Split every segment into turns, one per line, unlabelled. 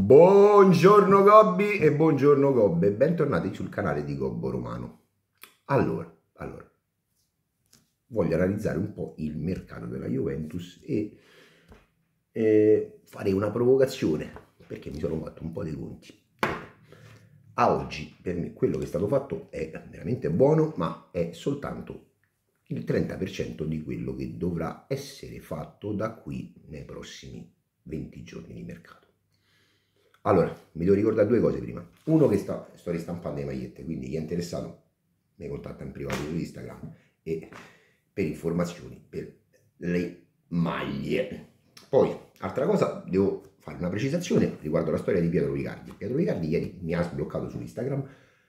Buongiorno Gobbi e buongiorno Gobbe, bentornati sul canale di Gobbo Romano. Allora, allora, voglio analizzare un po' il mercato della Juventus e eh, fare una provocazione, perché mi sono fatto un po' dei conti. A oggi, per me, quello che è stato fatto è veramente buono, ma è soltanto il 30% di quello che dovrà essere fatto da qui nei prossimi 20 giorni di mercato allora, mi devo ricordare due cose prima. Uno che sta, sto ristampando le magliette, quindi chi è interessato mi contatta in privato su Instagram e per informazioni per le maglie. Poi, altra cosa, devo fare una precisazione riguardo alla storia di Pietro Ricardi. Pietro Ricardi ieri mi ha sbloccato su Instagram,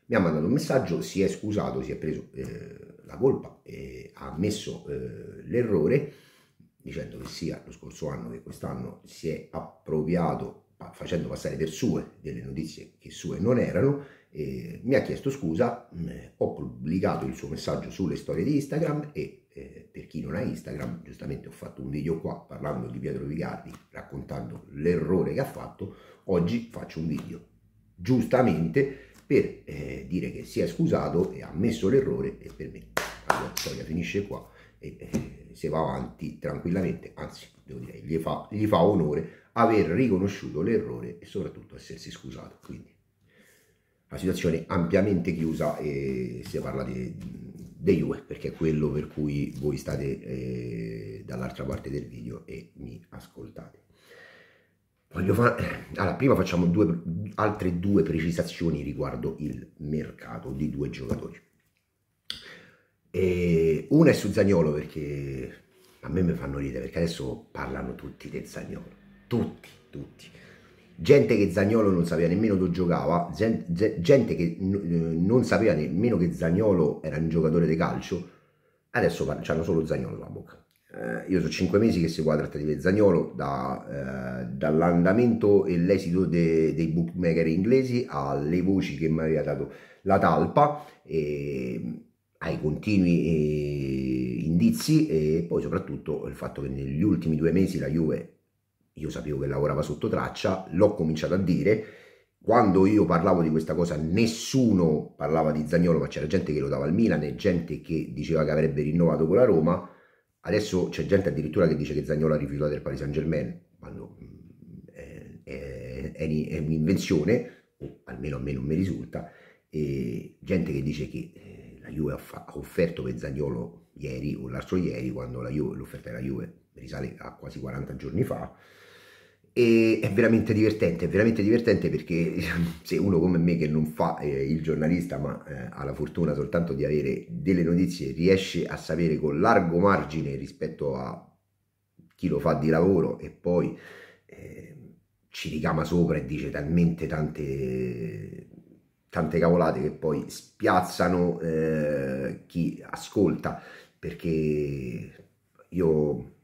mi ha mandato un messaggio, si è scusato, si è preso eh, la colpa, e ha ammesso eh, l'errore dicendo che sia lo scorso anno che quest'anno si è appropriato facendo passare per sue delle notizie che sue non erano, eh, mi ha chiesto scusa, mh, mm, ho pubblicato il suo messaggio sulle storie di Instagram e eh, per chi non ha Instagram, giustamente ho fatto un video qua parlando di Pietro Vigardi, raccontando l'errore che ha fatto, oggi faccio un video giustamente per eh, dire che si è scusato e ha ammesso l'errore e per me la storia finisce qua e eh, se va avanti tranquillamente, anzi devo dire, gli fa, gli fa onore aver riconosciuto l'errore e soprattutto essersi scusato. Quindi la situazione è ampiamente chiusa e si parla di, dei UE perché è quello per cui voi state eh, dall'altra parte del video e mi ascoltate. Voglio fare... Allora, prima facciamo due, altre due precisazioni riguardo il mercato di due giocatori. E una è su Zagnolo perché a me mi fanno ridere perché adesso parlano tutti del Zagnolo tutti, tutti. Gente che Zagnolo non sapeva nemmeno dove giocava, gente, che eh, non sapeva nemmeno che Zagnolo era un giocatore di calcio, adesso hanno solo Zagnolo la bocca. Eh, io sono cinque mesi che seguo la trattativa di Zagnolo, da, eh, dall'andamento e l'esito de, dei bookmaker inglesi alle voci che mi aveva dato la talpa, eh, ai continui eh, indizi e poi soprattutto il fatto che negli ultimi due mesi la Juve io sapevo che lavorava sotto traccia, l'ho cominciato a dire, quando io parlavo di questa cosa nessuno parlava di Zagnolo, ma c'era gente che lo dava al Milan e gente che diceva che avrebbe rinnovato con la Roma, adesso c'è gente addirittura che dice che Zagnolo ha rifiutato il Paris Saint Germain, quando mm, è, è, è, un'invenzione, o almeno a me non mi risulta, e gente che dice che eh, la Juve ha, offerto per Zagnolo ieri o l'altro ieri, quando l'offerta della Juve risale a quasi 40 giorni fa, e è veramente divertente, è veramente divertente perché se uno come me che non fa eh, il giornalista ma eh, ha la fortuna soltanto di avere delle notizie riesce a sapere con largo margine rispetto a chi lo fa di lavoro e poi eh, ci ricama sopra e dice talmente tante, tante cavolate che poi spiazzano eh, chi ascolta perché io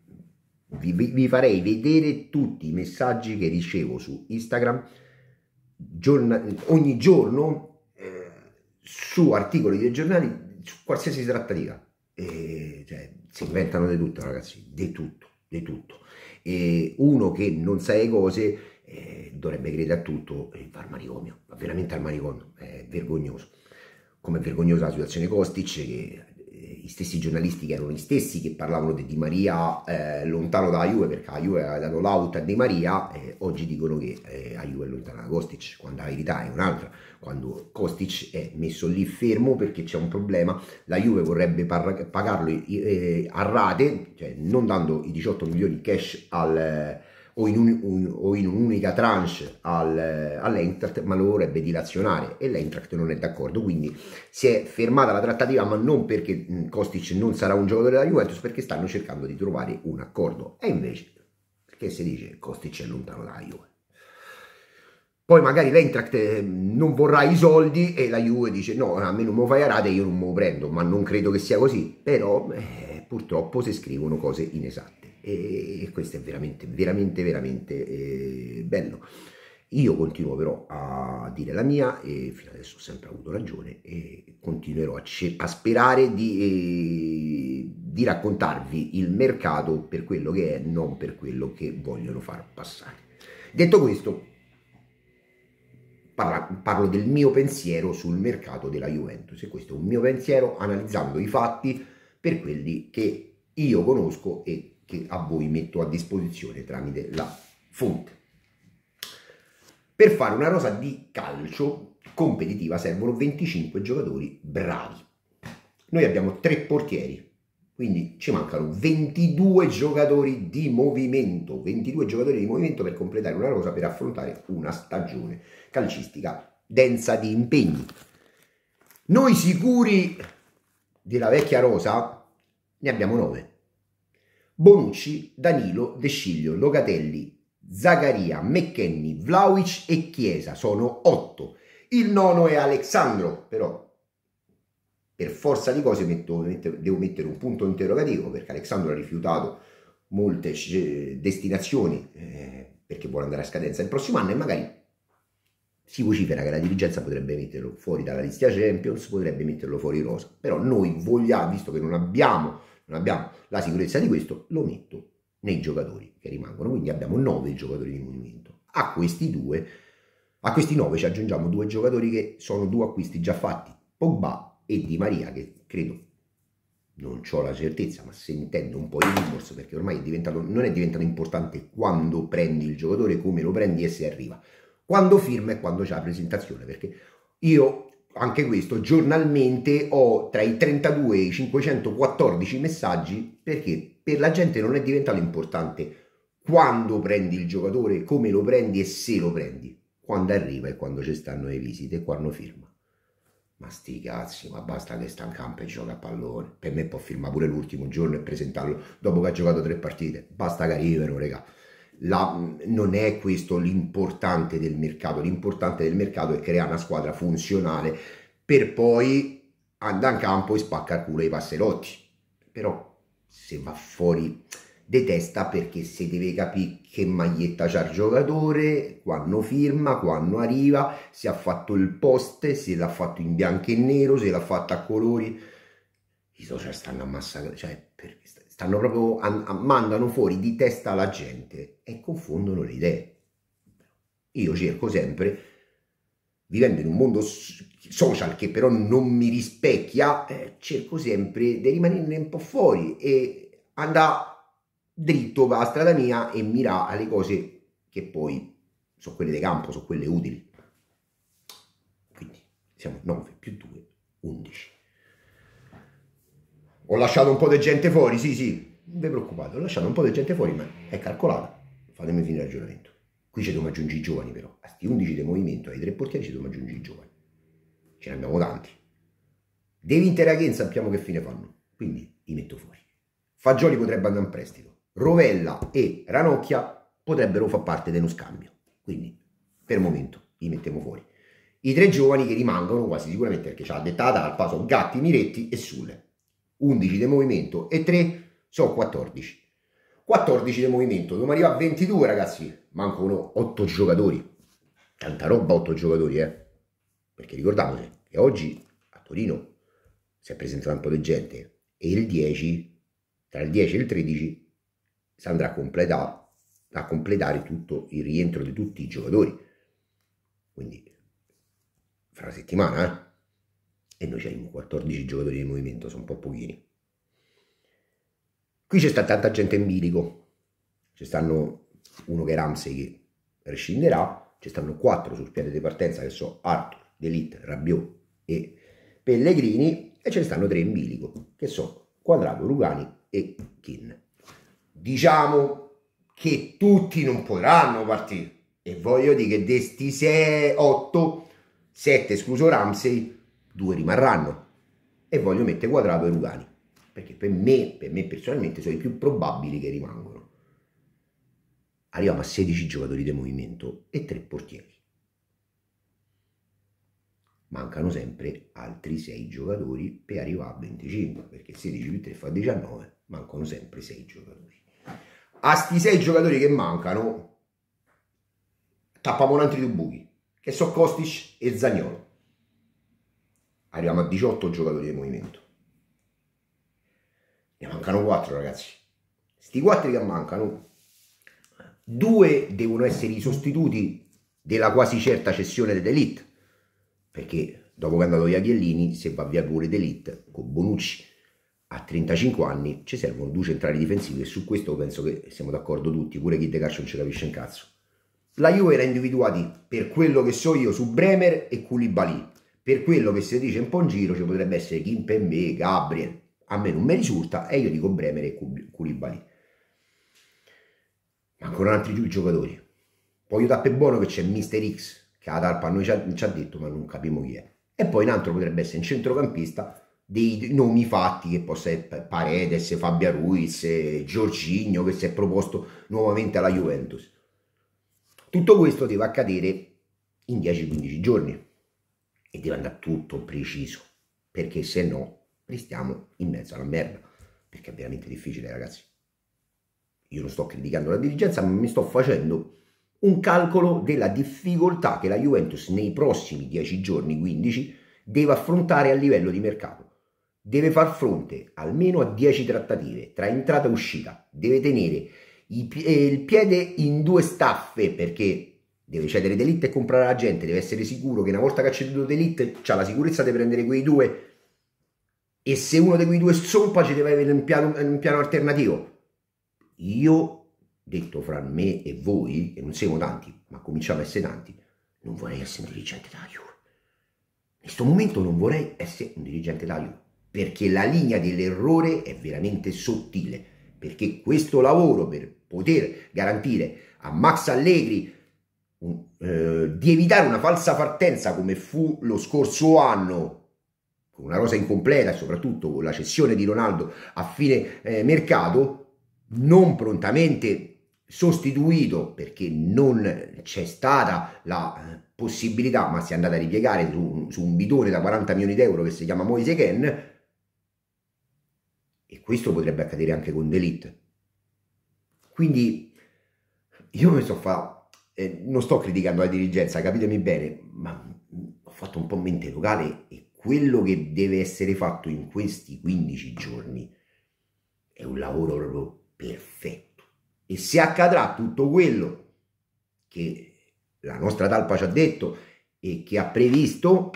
vi, vi, farei vedere tutti i messaggi che ricevo su Instagram giorn ogni giorno eh, su articoli dei giornali, su qualsiasi trattativa. E, cioè, si inventano di tutto, ragazzi, di tutto, di tutto. E uno che non sa le cose eh, dovrebbe credere a tutto e va al manicomio, va veramente al manicomio, è vergognoso. Come è vergognosa la situazione Kostic che gli stessi giornalisti che erano gli stessi che parlavano di Di Maria eh, lontano da Juve perché a Juve aveva dato l'out a Di Maria eh, oggi dicono che eh, a Juve è lontana da Kostic quando la verità è un'altra quando Kostic è messo lì fermo perché c'è un problema la Juve vorrebbe pagarlo eh, a rate cioè non dando i 18 milioni cash al o in, un, un, o in un'unica tranche al, all'Eintracht, ma lo vorrebbe dilazionare e l'Eintracht non è d'accordo. Quindi si è fermata la trattativa, ma non perché Kostic non sarà un giocatore della Juventus, perché stanno cercando di trovare un accordo. E invece, perché si dice Kostic è lontano dalla Juve? Poi magari l'Eintracht ehm, non vorrà i soldi e la Juve dice no, a me non mi fai a rate, io non me lo prendo, ma non credo che sia così. Però eh, purtroppo si scrivono cose inesatte e, questo è veramente, veramente, veramente eh, bello. Io continuo però a dire la mia e fino adesso ho sempre avuto ragione e continuerò a, a sperare di, eh, di, raccontarvi il mercato per quello che è, non per quello che vogliono far passare. Detto questo, parla, parlo del mio pensiero sul mercato della Juventus e questo è un mio pensiero analizzando i fatti per quelli che io conosco e che a voi metto a disposizione tramite la fonte. Per fare una rosa di calcio competitiva servono 25 giocatori bravi. Noi abbiamo tre portieri, quindi ci mancano 22 giocatori di movimento, 22 giocatori di movimento per completare una rosa per affrontare una stagione calcistica densa di impegni. Noi sicuri della vecchia rosa ne abbiamo 9. Bonucci, Danilo, De Sciglio, Logatelli, Zagaria, McKenny, Vlaovic e Chiesa. Sono otto. Il nono è Alexandro, però per forza di cose metto, metto, devo mettere un punto interrogativo perché Alexandro ha rifiutato molte eh, destinazioni eh, perché vuole andare a scadenza il prossimo anno e magari si vocifera che la dirigenza potrebbe metterlo fuori dalla lista Champions, potrebbe metterlo fuori rosa, però noi vogliamo, visto che non abbiamo non abbiamo la sicurezza di questo, lo metto nei giocatori che rimangono. Quindi abbiamo nove giocatori di movimento. A questi due, a questi nove ci aggiungiamo due giocatori che sono due acquisti già fatti, Pogba e Di Maria, che credo non ho la certezza, ma sentendo un po' il rumors, perché ormai è non è diventato importante quando prendi il giocatore, come lo prendi e se arriva, quando firma e quando c'è la presentazione, perché io anche questo, giornalmente ho tra i 32 e i 514 messaggi perché per la gente non è diventato importante quando prendi il giocatore, come lo prendi e se lo prendi, quando arriva e quando ci stanno le visite e quando firma. Ma sti cazzi, ma basta che sta in campo e gioca a pallone. Per me può firmare pure l'ultimo giorno e presentarlo dopo che ha giocato tre partite. Basta che arrivino, regà la, non è questo l'importante del mercato, l'importante del mercato è creare una squadra funzionale per poi andare in campo e spaccare il culo ai passerotti. Però se va fuori detesta perché se deve capire che maglietta c'ha il giocatore, quando firma, quando arriva, se ha fatto il post, se l'ha fatto in bianco e nero, se l'ha fatto a colori. I social stanno a massacrare, cioè perché stanno proprio mandano fuori di testa la gente e confondono le idee. Io cerco sempre, vivendo in un mondo social che però non mi rispecchia, eh, cerco sempre di rimanerne un po' fuori e andare dritto per la strada mia e mirare alle cose che poi sono quelle di campo, sono quelle utili. Quindi siamo 9 più 2, 11. Ho lasciato un po' di gente fuori, sì, sì, non vi preoccupate, ho lasciato un po' di gente fuori, ma è calcolata. Fatemi finire il ragionamento. Qui ci dobbiamo aggiungere i giovani però, a questi 11 di movimento, ai tre portieri ci dobbiamo aggiungere i giovani. Ce ne abbiamo tanti. De Winter Again sappiamo che fine fanno, quindi li metto fuori. Fagioli potrebbe andare in prestito. Rovella e Ranocchia potrebbero far parte di uno scambio. Quindi, per il momento, li mettiamo fuori. I tre giovani che rimangono quasi sicuramente, perché ci ha dettata al passo Gatti, Miretti e Sulle 11 del movimento e 3 sono 14. 14 del movimento, dobbiamo arrivare a 22 ragazzi, mancano 8 giocatori, tanta roba 8 giocatori eh, perché ricordate che oggi a Torino si è presentato tanto gente e il 10, tra il 10 e il 13 si andrà a completare, a completare tutto il rientro di tutti i giocatori, quindi fra una settimana eh e noi abbiamo 14 giocatori di movimento, sono un po' pochini. Qui c'è stata tanta gente in bilico, ci stanno uno che è Ramsey che rescinderà, ci stanno quattro sul piede di partenza che sono Arthur, Delite, Rabiot e Pellegrini e ce ne stanno tre in bilico che sono Quadrato, Rugani e Kin. Diciamo che tutti non potranno partire e voglio dire che di questi 8, 7 escluso Ramsey due rimarranno. E voglio mettere Quadrato e rugani perché per me, per me personalmente sono i più probabili che rimangono. Arriviamo a 16 giocatori di movimento e 3 portieri. Mancano sempre altri 6 giocatori per arrivare a 25, perché 16 più 3 fa 19, mancano sempre 6 giocatori. A sti 6 giocatori che mancano, tappiamo un altro due buchi, che sono Kostic e Zagnolo Arriviamo a 18 giocatori di movimento. Ne mancano 4 ragazzi. Sti 4 che mancano, due devono essere i sostituti della quasi certa cessione dell'Elite. Perché dopo che è andato via Chiellini, se va via pure d'Elite con Bonucci a 35 anni, ci servono due centrali difensivi e su questo penso che siamo d'accordo tutti, pure chi De Carcio non ci capisce un cazzo. La Juve era individuati, per quello che so io, su Bremer e Koulibaly per quello che si dice un po' in giro ci potrebbe essere Kim Kimpembe, Gabriel, a me non mi risulta e io dico Bremer e Koulibaly. Ma ancora altri due giocatori. Poi io tappo buono che c'è Mister X, che la Tarpa noi ci ha, ci ha detto ma non capiamo chi è. E poi un altro potrebbe essere un centrocampista dei nomi fatti che possa essere Paredes, Fabia Ruiz, Giorgigno eh, che si è proposto nuovamente alla Juventus. Tutto questo deve accadere in 10-15 giorni e deve andare tutto preciso, perché se no restiamo in mezzo alla merda, perché è veramente difficile ragazzi. Io non sto criticando la dirigenza, ma mi sto facendo un calcolo della difficoltà che la Juventus nei prossimi 10 giorni, 15, deve affrontare a livello di mercato. Deve far fronte almeno a 10 trattative tra entrata e uscita, deve tenere il piede in due staffe perché deve cedere D'Elite e comprare la gente, deve essere sicuro che una volta che ha ceduto D'Elite c'ha la sicurezza di prendere quei due e se uno di quei due zompa ci deve avere un piano, un piano alternativo. Io, detto fra me e voi, e non siamo tanti, ma cominciamo a essere tanti, non vorrei essere un dirigente da Juve. In questo momento non vorrei essere un dirigente da Juve, perché la linea dell'errore è veramente sottile, perché questo lavoro per poter garantire a Max Allegri eh, di evitare una falsa partenza come fu lo scorso anno con una rosa incompleta e soprattutto con la cessione di Ronaldo a fine eh, mercato, non prontamente sostituito perché non c'è stata la eh, possibilità, ma si è andata a ripiegare su, su un bidone da 40 milioni di euro che si chiama Moise Ken, e questo potrebbe accadere anche con Delete. Quindi io mi sto fatto eh, non sto criticando la dirigenza, capitemi bene, ma ho fatto un po' mente locale e quello che deve essere fatto in questi 15 giorni è un lavoro proprio perfetto. E se accadrà tutto quello che la nostra talpa ci ha detto e che ha previsto,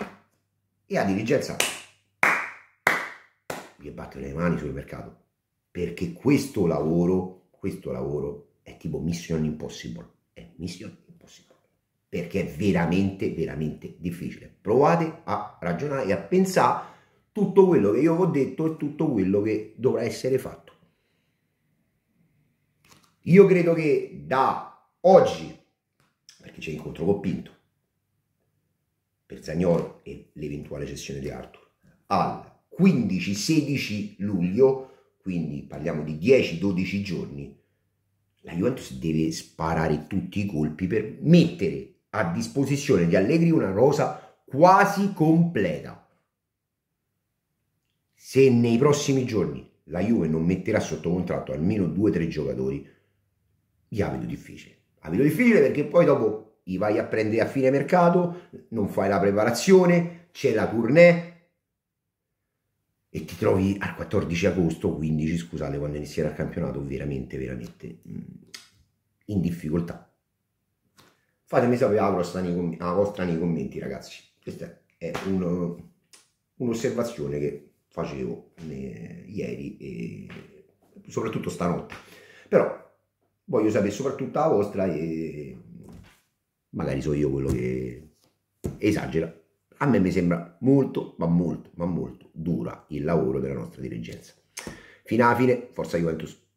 e la dirigenza gli batte le mani sul mercato, perché questo lavoro, questo lavoro è tipo Mission Impossible è mission impossible, perché è veramente, veramente difficile. Provate a ragionare e a pensare tutto quello che io ho detto e tutto quello che dovrà essere fatto. Io credo che da oggi, perché c'è incontro con Pinto, per Zagnolo e l'eventuale cessione di Arthur, al 15-16 luglio, quindi parliamo di 10-12 giorni, la Juventus deve sparare tutti i colpi per mettere a disposizione di Allegri una rosa quasi completa. Se nei prossimi giorni la Juve non metterà sotto contratto almeno due o tre giocatori, gli avvio difficile. Avvio difficile perché poi dopo li vai a prendere a fine mercato, non fai la preparazione, c'è la tournée, e ti trovi al 14 agosto, 15 scusate, quando inizierà il campionato, veramente, veramente mm, in difficoltà. Fatemi sapere la vostra nei, commenti, ragazzi. Questa è un'osservazione che facevo eh, ieri e soprattutto stanotte. Però voglio sapere soprattutto la vostra e magari so io quello che esagera a me mi sembra molto, ma molto, ma molto dura il lavoro della nostra dirigenza. Fino alla fine, forza Juventus.